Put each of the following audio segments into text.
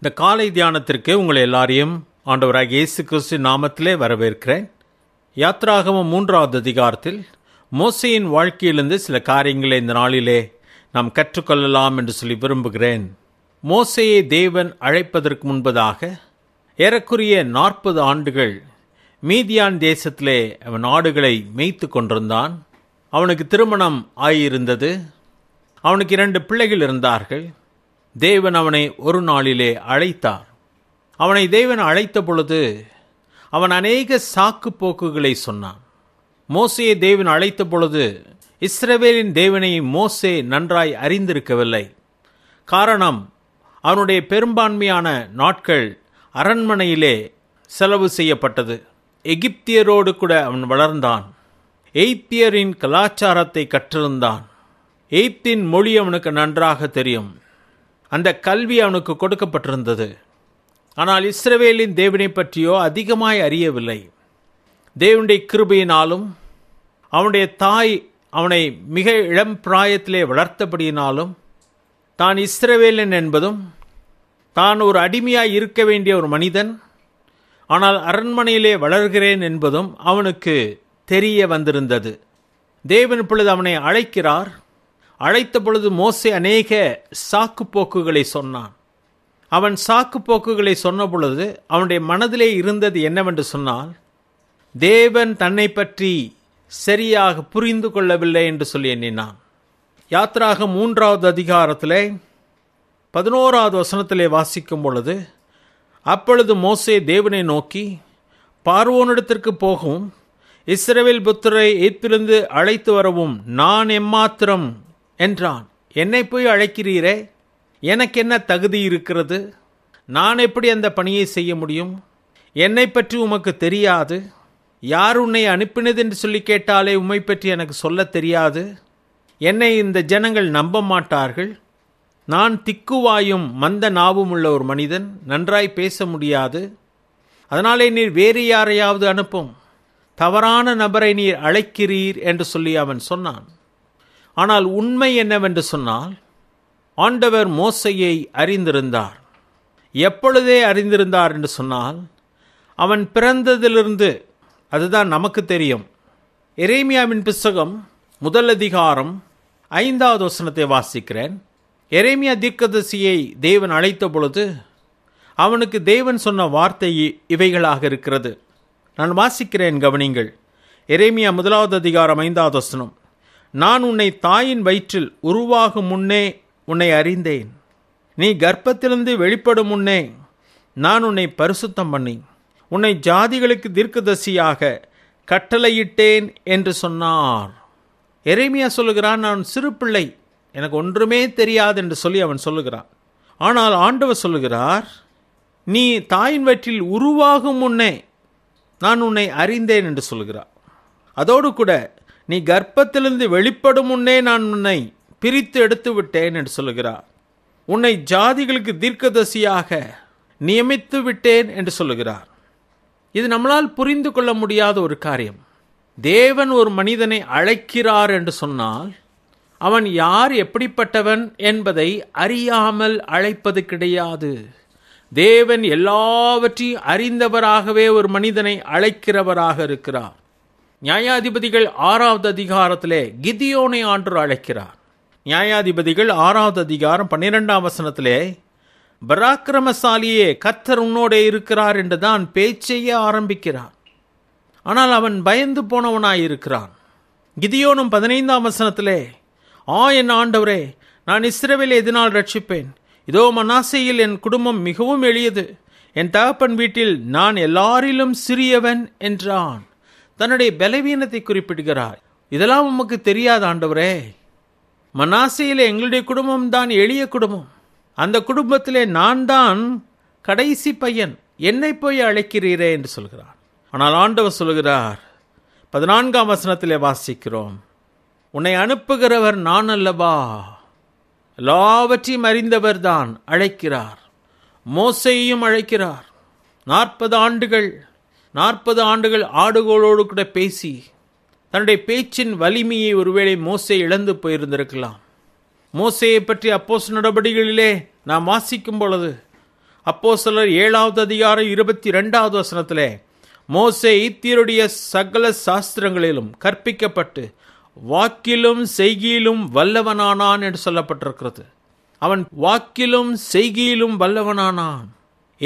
இந்த காலை தியானத்திற்கு உங்கள் எல்லாரையும் ஆண்டவராக இயேசு கிறிஸ்து நாமத்திலே வரவேற்கிறேன் யாத்ராகம மூன்றாவது அதிகாரத்தில் மோசையின் வாழ்க்கையிலிருந்து சில காரியங்களை இந்த நாளிலே நாம் கற்றுக்கொள்ளலாம் என்று சொல்லி விரும்புகிறேன் மோசையை தேவன் அழைப்பதற்கு முன்பதாக ஏறக்குரிய நாற்பது ஆண்டுகள் மீதியான் தேசத்திலே அவன் ஆடுகளை மேய்த்து கொண்டிருந்தான் அவனுக்கு திருமணம் ஆகியிருந்தது அவனுக்கு இரண்டு பிள்ளைகள் இருந்தார்கள் தேவன் அவனை ஒரு நாளிலே அழைத்தார் அவனை தேவன் அழைத்த பொழுது அவன் அநேக சாக்கு போக்குகளை சொன்னான் மோசையை தேவன் அழைத்த பொழுது இஸ்ரவேலின் தேவனை மோசே நன்றாய் அறிந்திருக்கவில்லை காரணம் அவனுடைய பெரும்பான்மையான நாட்கள் அரண்மனையிலே செலவு செய்யப்பட்டது எகிப்தியரோடு கூட அவன் வளர்ந்தான் எய்த்தியரின் கலாச்சாரத்தை கற்றிருந்தான் எய்ப்தின் மொழி அவனுக்கு நன்றாக தெரியும் அந்த கல்வி அவனுக்கு கொடுக்கப்பட்டிருந்தது ஆனால் இஸ்ரவேலின் தேவனை பற்றியோ அதிகமாய் அறியவில்லை தேவனுடைய கிருபையினாலும் அவனுடைய தாய் அவனை மிக இளம் பிராயத்திலே வளர்த்தபடியினாலும் தான் இஸ்ரவேலன் என்பதும் தான் ஒரு அடிமையாய் இருக்க வேண்டிய ஒரு மனிதன் ஆனால் அரண்மனையிலே வளர்கிறேன் என்பதும் அவனுக்கு தெரிய வந்திருந்தது தேவன் பொழுது அவனை அழைக்கிறார் அழைத்த பொழுது மோசே அநேக சாக்கு போக்குகளை சொன்னான் அவன் சாக்கு போக்குகளை சொன்ன பொழுது அவனுடைய மனதிலே இருந்தது என்னவென்று சொன்னால் தேவன் தன்னை பற்றி சரியாக புரிந்து கொள்ளவில்லை என்று சொல்லி எண்ணினான் யாத்திராக மூன்றாவது அதிகாரத்தில் பதினோராவது வசனத்திலே வாசிக்கும் பொழுது அப்பொழுது மோசே தேவனை நோக்கி பார்வோனிடத்திற்கு போகவும் இஸ்ரேவேல் புத்தரை ஈத்திலிருந்து அழைத்து வரவும் நான் எம்மாத்திரம் என்றான் என்னை போய் அழைக்கிறீரே எனக்கு என்ன தகுதி இருக்கிறது நான் எப்படி அந்த பணியை செய்ய முடியும் என்னை பற்றி உமக்கு தெரியாது யார் உன்னை அனுப்பினது என்று சொல்லி கேட்டாலே உம்மை பற்றி எனக்கு சொல்ல தெரியாது என்னை இந்த ஜனங்கள் நம்ப மாட்டார்கள் நான் திக்குவாயும் மந்த நாவும் உள்ள ஒரு மனிதன் நன்றாய் பேச முடியாது அதனாலே நீர் வேறு யாரையாவது அனுப்பும் தவறான நபரை நீர் அழைக்கிறீர் என்று சொல்லி அவன் சொன்னான் ஆனால் உண்மை என்னவென்று சொன்னால் ஆண்டவர் மோசையை அறிந்திருந்தார் எப்பொழுதே அறிந்திருந்தார் என்று சொன்னால் அவன் பிறந்ததிலிருந்து அதுதான் நமக்கு தெரியும் எரேமியாவின் புஸ்தகம் முதல் அதிகாரம் ஐந்தாவது வசனத்தை வாசிக்கிறேன் எரேமியா தீர்க்கதரிசியை தேவன் அழைத்த பொழுது அவனுக்கு தேவன் சொன்ன வார்த்தை இவைகளாக இருக்கிறது நான் வாசிக்கிறேன் கவனிங்கள் எரேமியா முதலாவது அதிகாரம் ஐந்தாவது வசனம் நான் உன்னை தாயின் வயிற்றில் உருவாகும் முன்னே உன்னை அறிந்தேன் நீ கர்ப்பத்திலிருந்து வெளிப்படும் முன்னே நான் உன்னை பரிசுத்தம் பண்ணி உன்னை ஜாதிகளுக்கு தீர்க்கதசியாக கட்டளையிட்டேன் என்று சொன்னார் எரேமியா சொல்லுகிறான் நான் சிறு பிள்ளை எனக்கு ஒன்றுமே தெரியாது என்று சொல்லி அவன் சொல்லுகிறான் ஆனால் ஆண்டவர் சொல்லுகிறார் நீ தாயின் வற்றில் உருவாகும் முன்னே நான் உன்னை அறிந்தேன் என்று சொல்லுகிறார் அதோடு கூட நீ கர்ப்பத்திலிருந்து வெளிப்படும் முன்னே நான் உன்னை பிரித்து எடுத்து விட்டேன் என்று சொல்லுகிறார் உன்னை ஜாதிகளுக்கு தீர்க்கதசியாக நியமித்து விட்டேன் என்று சொல்லுகிறார் இது நம்மளால் புரிந்து கொள்ள முடியாத ஒரு காரியம் தேவன் ஒரு மனிதனை அழைக்கிறார் என்று சொன்னால் அவன் யார் எப்படிப்பட்டவன் என்பதை அறியாமல் அழைப்பது கிடையாது தேவன் எல்லாவற்றையும் அறிந்தவராகவே ஒரு மனிதனை அழைக்கிறவராக இருக்கிறார் நியாயாதிபதிகள் ஆறாவது அதிகாரத்திலே கிதியோனை ஆண்டு அழைக்கிறார் நியாயாதிபதிகள் ஆறாவது அதிகாரம் பன்னிரெண்டாம் வசனத்திலே பராக்கிரமசாலியே கத்தர் உன்னோடே இருக்கிறார் என்று தான் பேச்செய்ய ஆரம்பிக்கிறான் ஆனால் அவன் பயந்து போனவனாயிருக்கிறான் கிதியோனும் பதினைந்தாம் வசனத்திலே ஆ என் ஆண்டவரே நான் இஸ்ரேவில் எதினால் ரட்சிப்பேன் இதோ மனாசையில் என் குடும்பம் மிகவும் எளியது என் தகப்பன் வீட்டில் நான் எல்லாரிலும் சிறியவன் என்றான் தன்னுடைய பலவீனத்தை குறிப்பிடுகிறார் இதெல்லாம் உமக்கு தெரியாத ஆண்டவரே மனாசையில் எங்களுடைய குடும்பம் தான் எளிய குடும்பம் அந்த குடும்பத்திலே நான் தான் கடைசி பையன் என்னை போய் அழைக்கிறீரே என்று சொல்கிறார் ஆனால் ஆண்டவர் சொல்கிறார் பதினான்காம் வசனத்திலே வாசிக்கிறோம் உன்னை அனுப்புகிறவர் நான் அல்லவா எல்லாவற்றையும் அறிந்தவர் தான் அழைக்கிறார் மோசையையும் அழைக்கிறார் நாற்பது ஆண்டுகள் நாற்பது ஆண்டுகள் ஆடுகளோடு கூட பேசி தன்னுடைய பேச்சின் வலிமையை ஒருவேளை மோசை இழந்து போயிருந்திருக்கலாம் மோசையை பற்றி அப்போஸ் நடவடிக்கைகளிலே நாம் வாசிக்கும் பொழுது அப்போ சிலர் ஏழாவது அதிகாரம் இருபத்தி ரெண்டாவது வசனத்தில் மோசே ஈத்தியருடைய சகல சாஸ்திரங்களிலும் கற்பிக்கப்பட்டு வாக்கிலும் செய்கியிலும் வல்லவனானான் என்று சொல்லப்பட்டிருக்கிறது அவன் வாக்கிலும் செய்கியிலும் வல்லவனானான்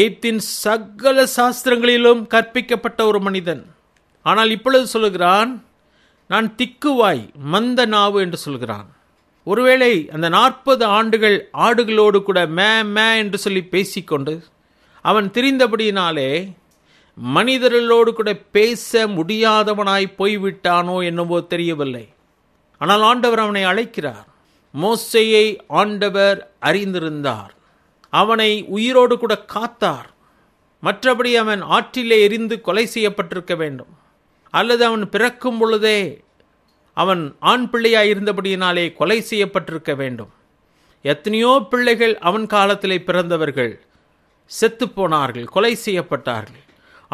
எய்த்தின் சகல சாஸ்திரங்களிலும் கற்பிக்கப்பட்ட ஒரு மனிதன் ஆனால் இப்பொழுது சொல்லுகிறான் நான் திக்குவாய் மந்த நாவு என்று சொல்கிறான் ஒருவேளை அந்த நாற்பது ஆண்டுகள் ஆடுகளோடு கூட மே மே என்று சொல்லி பேசிக்கொண்டு அவன் தெரிந்தபடியினாலே மனிதர்களோடு கூட பேச முடியாதவனாய் போய்விட்டானோ என்னவோ தெரியவில்லை ஆனால் ஆண்டவர் அவனை அழைக்கிறார் மோசையை ஆண்டவர் அறிந்திருந்தார் அவனை உயிரோடு கூட காத்தார் மற்றபடி அவன் ஆற்றிலே எரிந்து கொலை செய்யப்பட்டிருக்க வேண்டும் அல்லது அவன் பிறக்கும் பொழுதே அவன் ஆண் பிள்ளையாய் இருந்தபடியினாலே கொலை செய்யப்பட்டிருக்க வேண்டும் எத்தனையோ பிள்ளைகள் அவன் காலத்திலே பிறந்தவர்கள் செத்து போனார்கள் கொலை செய்யப்பட்டார்கள்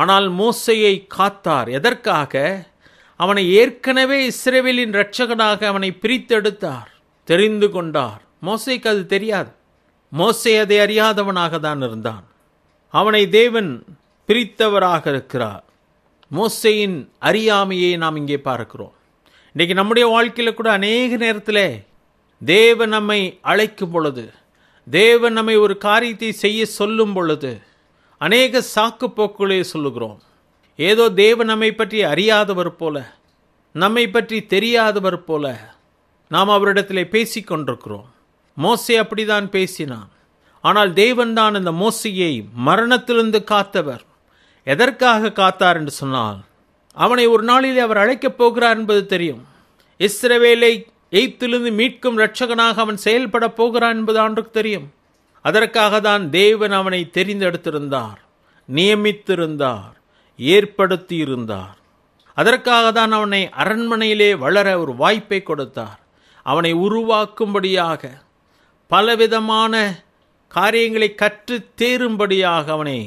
ஆனால் மோசையை காத்தார் எதற்காக அவனை ஏற்கனவே இஸ்ரேவேலின் இரட்சகனாக அவனை பிரித்தெடுத்தார் தெரிந்து கொண்டார் மோசைக்கு அது தெரியாது மோசே அதை அறியாதவனாக தான் இருந்தான் அவனை தேவன் பிரித்தவராக இருக்கிறார் மோசையின் அறியாமையை நாம் இங்கே பார்க்கிறோம் இன்றைக்கி நம்முடைய வாழ்க்கையில் கூட அநேக நேரத்தில் தேவன் நம்மை அழைக்கும் பொழுது தேவன் நம்மை ஒரு காரியத்தை செய்ய சொல்லும் பொழுது அநேக சாக்கு போக்குகளே சொல்லுகிறோம் ஏதோ தேவன் நம்மை பற்றி அறியாதவர் போல நம்மை பற்றி தெரியாதவர் போல நாம் அவரிடத்தில் பேசிக்கொண்டிருக்கிறோம் மோசை அப்படிதான் பேசினான் ஆனால் தேவன்தான் தான் மோசையை மரணத்திலிருந்து காத்தவர் எதற்காக காத்தார் என்று சொன்னால் அவனை ஒரு நாளிலே அவர் அழைக்கப் போகிறார் என்பது தெரியும் இஸ்ரவேலை எய்த்திலிருந்து மீட்கும் இரட்சகனாக அவன் செயல்பட போகிறான் என்பது ஆண்டுக்கு தெரியும் அதற்காக தான் தேவன் அவனை தெரிந்தெடுத்திருந்தார் நியமித்திருந்தார் ஏற்படுத்தியிருந்தார் அதற்காக தான் அவனை அரண்மனையிலே வளர ஒரு வாய்ப்பை கொடுத்தார் அவனை உருவாக்கும்படியாக பலவிதமான காரியங்களை கற்று தேரும்படியாக அவனை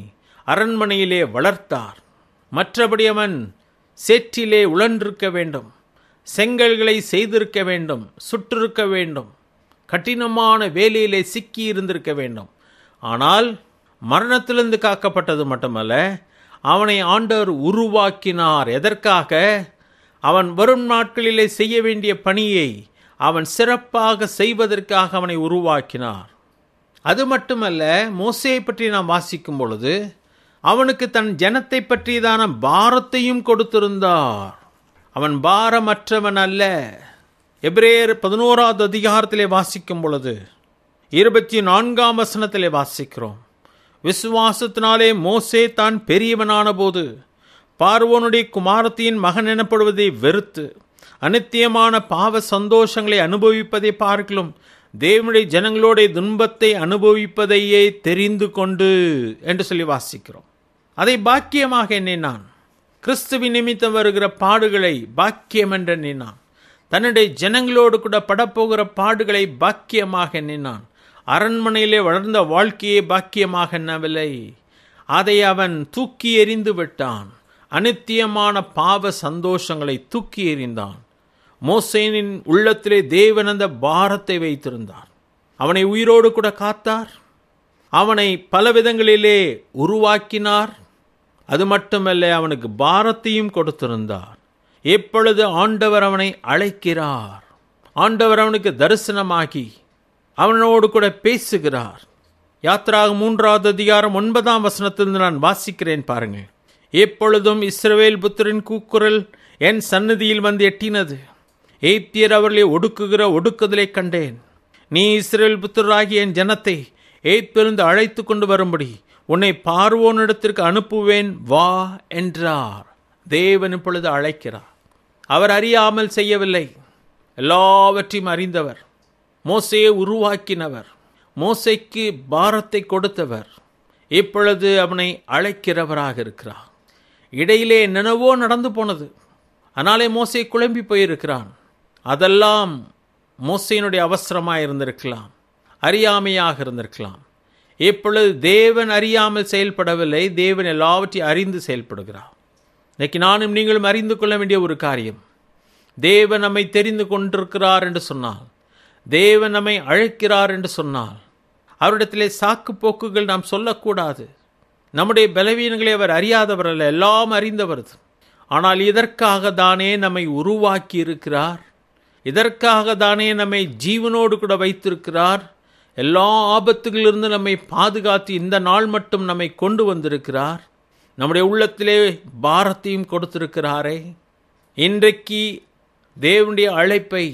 அரண்மனையிலே வளர்த்தார் மற்றபடி அவன் சேற்றிலே உழன்றிருக்க வேண்டும் செங்கல்களை செய்திருக்க வேண்டும் சுற்றிருக்க வேண்டும் கடினமான வேலையிலே சிக்கி இருந்திருக்க வேண்டும் ஆனால் மரணத்திலிருந்து காக்கப்பட்டது மட்டுமல்ல அவனை ஆண்டவர் உருவாக்கினார் எதற்காக அவன் வரும் நாட்களிலே செய்ய வேண்டிய பணியை அவன் சிறப்பாக செய்வதற்காக அவனை உருவாக்கினார் அது மட்டுமல்ல மோசையை பற்றி நாம் வாசிக்கும் பொழுது அவனுக்கு தன் ஜனத்தை பற்றியதான பாரத்தையும் கொடுத்திருந்தார் அவன் பாரமற்றவன் அல்ல எப்ரேயர் பதினோராவது அதிகாரத்திலே வாசிக்கும் பொழுது இருபத்தி நான்காம் வசனத்திலே வாசிக்கிறோம் விசுவாசத்தினாலே மோசே தான் பெரியவனான போது பார்வோனுடைய குமாரத்தியின் மகன் எனப்படுவதை வெறுத்து அனித்தியமான பாவ சந்தோஷங்களை அனுபவிப்பதை பார்க்கலும் தேவனுடைய ஜனங்களோட துன்பத்தை அனுபவிப்பதையே தெரிந்து கொண்டு என்று சொல்லி வாசிக்கிறோம் அதை பாக்கியமாக எண்ணினான் கிறிஸ்துவி நிமித்தம் வருகிற பாடுகளை பாக்கியம் என்று எண்ணினான் தன்னுடைய ஜனங்களோடு கூட படப்போகிற பாடுகளை பாக்கியமாக எண்ணினான் அரண்மனையிலே வளர்ந்த வாழ்க்கையை பாக்கியமாக எண்ணவில்லை அதை அவன் தூக்கி எறிந்து விட்டான் அனித்தியமான பாவ சந்தோஷங்களை தூக்கி எறிந்தான் மோசேனின் உள்ளத்திலே தேவன் அந்த பாரத்தை வைத்திருந்தார் அவனை உயிரோடு கூட காத்தார் அவனை பல விதங்களிலே உருவாக்கினார் அது மட்டுமல்ல அவனுக்கு பாரத்தையும் கொடுத்திருந்தார் எப்பொழுது ஆண்டவர் அவனை அழைக்கிறார் ஆண்டவர் அவனுக்கு தரிசனமாகி அவனோடு கூட பேசுகிறார் யாத்ராக மூன்றாவது அதிகாரம் ஒன்பதாம் வசனத்திலிருந்து நான் வாசிக்கிறேன் பாருங்க எப்பொழுதும் இஸ்ரவேல் புத்தரின் கூக்குரல் என் சன்னதியில் வந்து எட்டினது ஏத்தியர் அவர்களை ஒடுக்குகிற ஒடுக்குதலை கண்டேன் நீ இஸ்ரேல் புத்தராகிய என் ஜனத்தை ஏத்திருந்து அழைத்து கொண்டு வரும்படி உன்னை பார்வோனிடத்திற்கு அனுப்புவேன் வா என்றார் தேவன் இப்பொழுது அழைக்கிறார் அவர் அறியாமல் செய்யவில்லை எல்லாவற்றையும் அறிந்தவர் மோசையை உருவாக்கினவர் மோசைக்கு பாரத்தை கொடுத்தவர் இப்பொழுது அவனை அழைக்கிறவராக இருக்கிறார் இடையிலே நினவோ நடந்து போனது ஆனாலே மோசை குழம்பி போயிருக்கிறான் அதெல்லாம் மோசையினுடைய அவசரமாக இருந்திருக்கலாம் அறியாமையாக இருந்திருக்கலாம் இப்பொழுது தேவன் அறியாமல் செயல்படவில்லை தேவன் எல்லாவற்றையும் அறிந்து செயல்படுகிறார் இன்னைக்கு நானும் நீங்களும் அறிந்து கொள்ள வேண்டிய ஒரு காரியம் தேவன் நம்மை தெரிந்து கொண்டிருக்கிறார் என்று சொன்னால் தேவன் நம்மை அழைக்கிறார் என்று சொன்னால் அவரிடத்திலே சாக்கு போக்குகள் நாம் சொல்லக்கூடாது நம்முடைய பலவீனங்களை அவர் அறியாதவர் அல்ல எல்லாம் அறிந்தவர் ஆனால் இதற்காக தானே நம்மை உருவாக்கி இருக்கிறார் இதற்காக தானே நம்மை ஜீவனோடு கூட வைத்திருக்கிறார் எல்லா ஆபத்துகளிலிருந்து நம்மை பாதுகாத்து இந்த நாள் மட்டும் நம்மை கொண்டு வந்திருக்கிறார் நம்முடைய உள்ளத்திலே பாரத்தையும் கொடுத்திருக்கிறாரே இன்றைக்கு தேவனுடைய அழைப்பை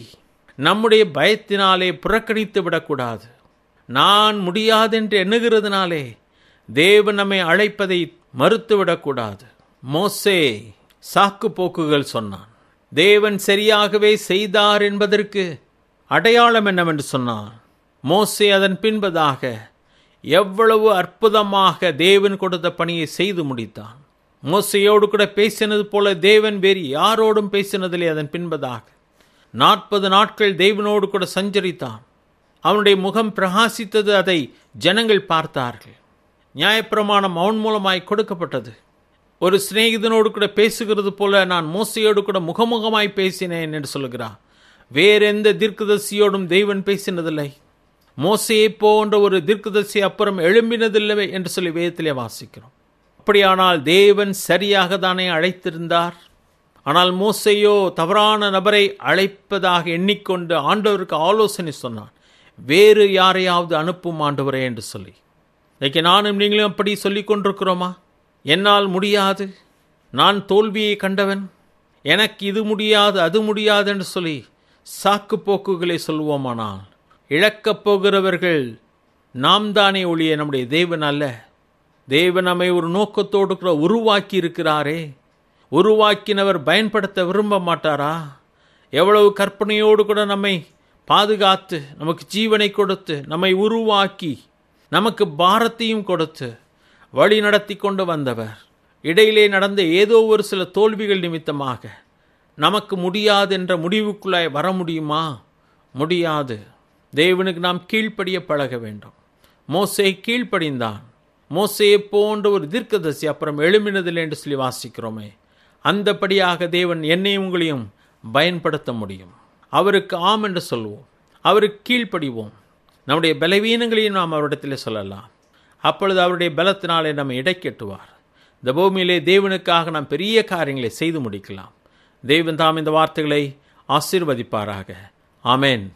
நம்முடைய பயத்தினாலே புறக்கணித்து விடக்கூடாது நான் முடியாதென்று எண்ணுகிறதுனாலே தேவன் நம்மை அழைப்பதை மறுத்துவிடக்கூடாது மோசே சாக்கு போக்குகள் சொன்னான் தேவன் சரியாகவே செய்தார் என்பதற்கு அடையாளம் என்னவென்று சொன்னார் மோசே அதன் பின்பதாக எவ்வளவு அற்புதமாக தேவன் கொடுத்த பணியை செய்து முடித்தான் மோசையோடு கூட பேசினது போல தேவன் வேறு யாரோடும் பேசினதில்லை அதன் பின்பதாக நாற்பது நாட்கள் தேவனோடு கூட சஞ்சரித்தான் அவனுடைய முகம் பிரகாசித்தது அதை ஜனங்கள் பார்த்தார்கள் நியாயப்பிரமாணம் அவன் மூலமாய் கொடுக்கப்பட்டது ஒரு சிநேகிதனோடு கூட பேசுகிறது போல நான் மோசையோடு கூட முகமுகமாய் பேசினேன் என்று சொல்கிறான் வேறெந்த தீர்க்கதர்சியோடும் தெய்வன் பேசினதில்லை மோசையை போன்ற ஒரு தீர்க்கதர்சி அப்புறம் எழும்பினதில்லை என்று சொல்லி வேதத்திலே வாசிக்கிறோம் அப்படியானால் தேவன் சரியாக தானே அழைத்திருந்தார் ஆனால் மோசையோ தவறான நபரை அழைப்பதாக எண்ணிக்கொண்டு ஆண்டவருக்கு ஆலோசனை சொன்னான் வேறு யாரையாவது அனுப்பும் ஆண்டவரே என்று சொல்லி இன்றைக்கு நானும் நீங்களும் அப்படி சொல்லி கொண்டிருக்கிறோமா என்னால் முடியாது நான் தோல்வியை கண்டவன் எனக்கு இது முடியாது அது முடியாது என்று சொல்லி சாக்கு போக்குகளை சொல்வோமானால் இழக்கப் போகிறவர்கள் நாம் தானே ஒழிய நம்முடைய தேவன் அல்ல தேவன் நம்மை ஒரு நோக்கத்தோடு கூட உருவாக்கி இருக்கிறாரே உருவாக்கினவர் பயன்படுத்த விரும்ப மாட்டாரா எவ்வளவு கற்பனையோடு கூட நம்மை பாதுகாத்து நமக்கு ஜீவனை கொடுத்து நம்மை உருவாக்கி நமக்கு பாரத்தையும் கொடுத்து வழி நடத்தி கொண்டு வந்தவர் இடையிலே நடந்த ஏதோ ஒரு சில தோல்விகள் நிமித்தமாக நமக்கு முடியாது என்ற முடிவுக்குள்ளாய் வர முடியுமா முடியாது தேவனுக்கு நாம் கீழ்ப்படிய பழக வேண்டும் மோசை கீழ்ப்படிந்தான் மோசையை போன்ற ஒரு தீர்க்கதசி அப்புறம் எழும்பினதில்லை என்று சொல்லி வாசிக்கிறோமே அந்தபடியாக தேவன் என்னையும் உங்களையும் பயன்படுத்த முடியும் அவருக்கு ஆம் என்று சொல்வோம் அவருக்கு கீழ்ப்படிவோம் நம்முடைய பலவீனங்களையும் நாம் அவரிடத்தில் சொல்லலாம் அப்பொழுது அவருடைய பலத்தினாலே நம்மை இடைக்கெட்டுவார் இந்த பூமியிலே தேவனுக்காக நாம் பெரிய காரியங்களை செய்து முடிக்கலாம் தெய்வன் தாம் இந்த வார்த்தைகளை ஆசீர்வதிப்பாராக ஆமேன்